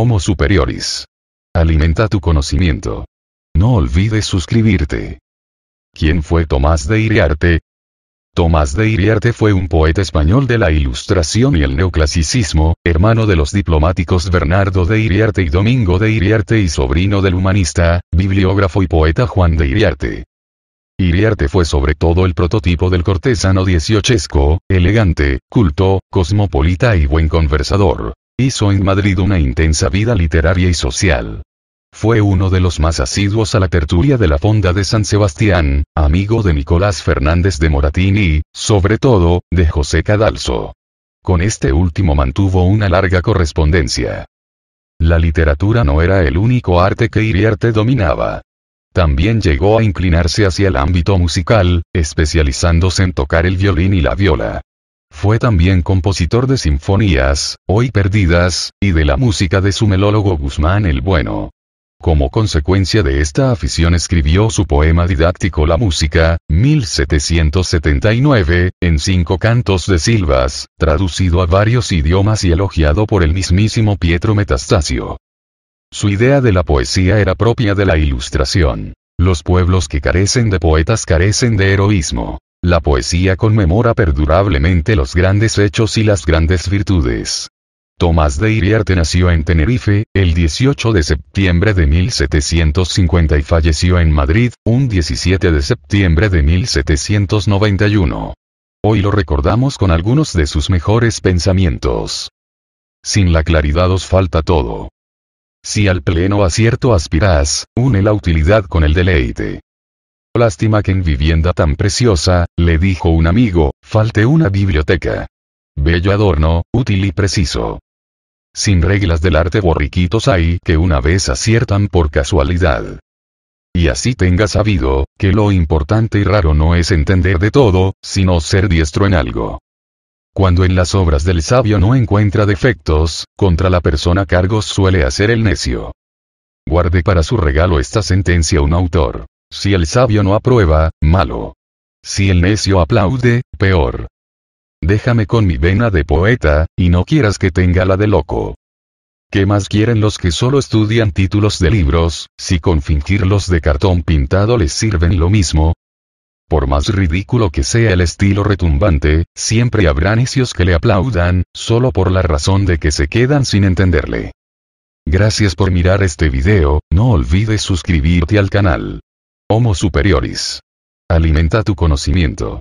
Homo Superioris. Alimenta tu conocimiento. No olvides suscribirte. ¿Quién fue Tomás de Iriarte? Tomás de Iriarte fue un poeta español de la Ilustración y el neoclasicismo, hermano de los diplomáticos Bernardo de Iriarte y Domingo de Iriarte y sobrino del humanista, bibliógrafo y poeta Juan de Iriarte. Iriarte fue sobre todo el prototipo del cortesano dieciochesco, elegante, culto, cosmopolita y buen conversador. Hizo en Madrid una intensa vida literaria y social. Fue uno de los más asiduos a la tertulia de la Fonda de San Sebastián, amigo de Nicolás Fernández de Moratín y, sobre todo, de José Cadalso. Con este último mantuvo una larga correspondencia. La literatura no era el único arte que Iriarte dominaba. También llegó a inclinarse hacia el ámbito musical, especializándose en tocar el violín y la viola. Fue también compositor de sinfonías, hoy perdidas, y de la música de su melólogo Guzmán el Bueno. Como consecuencia de esta afición escribió su poema didáctico La Música, 1779, en cinco cantos de silvas, traducido a varios idiomas y elogiado por el mismísimo Pietro Metastasio. Su idea de la poesía era propia de la ilustración. Los pueblos que carecen de poetas carecen de heroísmo. La poesía conmemora perdurablemente los grandes hechos y las grandes virtudes. Tomás de Iriarte nació en Tenerife, el 18 de septiembre de 1750 y falleció en Madrid, un 17 de septiembre de 1791. Hoy lo recordamos con algunos de sus mejores pensamientos. Sin la claridad os falta todo. Si al pleno acierto aspirás, une la utilidad con el deleite. Lástima que en vivienda tan preciosa, le dijo un amigo, falte una biblioteca. Bello adorno, útil y preciso. Sin reglas del arte borriquitos hay que una vez aciertan por casualidad. Y así tenga sabido, que lo importante y raro no es entender de todo, sino ser diestro en algo. Cuando en las obras del sabio no encuentra defectos, contra la persona cargos suele hacer el necio. Guarde para su regalo esta sentencia un autor. Si el sabio no aprueba, malo. Si el necio aplaude, peor. Déjame con mi vena de poeta, y no quieras que tenga la de loco. ¿Qué más quieren los que solo estudian títulos de libros, si con fingirlos de cartón pintado les sirven lo mismo? Por más ridículo que sea el estilo retumbante, siempre habrá necios que le aplaudan, solo por la razón de que se quedan sin entenderle. Gracias por mirar este video, no olvides suscribirte al canal. Homo superioris. Alimenta tu conocimiento.